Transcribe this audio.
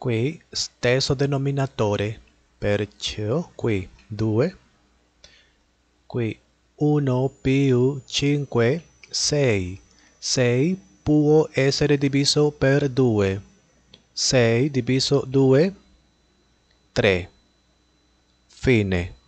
qui stesso denominatore, perciò qui 2, qui 1 più 5, 6. 6 può essere diviso per 2. 6 diviso 2, 3. Fine.